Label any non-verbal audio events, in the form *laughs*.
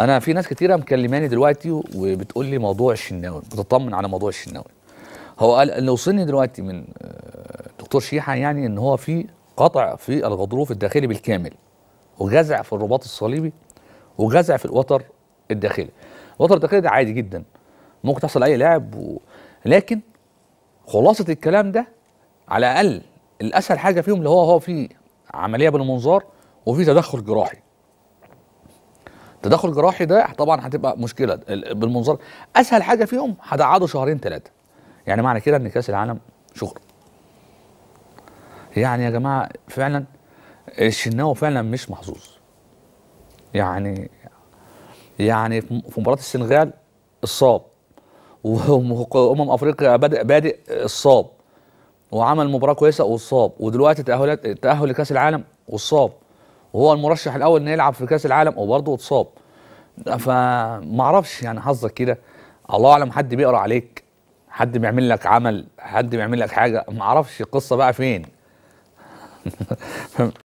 انا في ناس كتيره مكلماني دلوقتي وبتقول لي موضوع الشناوي بتطمن على موضوع الشناوي هو قال اللي وصلني دلوقتي من آه، دكتور شيحه يعني ان هو في قطع في الغضروف الداخلي بالكامل وجزع في الرباط الصليبي وجزع في الوتر الداخلي الوتر الداخلي ده عادي جدا ممكن تحصل اي لاعب و... لكن خلاصه الكلام ده على الاقل الاسهل حاجه فيهم اللي هو هو في عمليه بالمنظار وفي تدخل جراحي تدخل جراحي ده طبعا هتبقى مشكله بالمنظر اسهل حاجه فيهم هتقعدوا شهرين ثلاثه يعني معنى كده ان كاس العالم شغل يعني يا جماعه فعلا الشناوي فعلا مش محظوظ يعني يعني في مباراه السنغال الصاب وامم افريقيا بادئ بادئ الصاب وعمل مباراه كويسه والصاب ودلوقتي تاهلات تاهل لكاس العالم والصاب وهو المرشح الاول انه يلعب في كاس العالم وبرضه اتصاب اعرفش يعني حظك كده الله اعلم حد بيقرا عليك حد بيعمل لك عمل حد بيعمل لك حاجه اعرفش القصه بقى فين *laughs*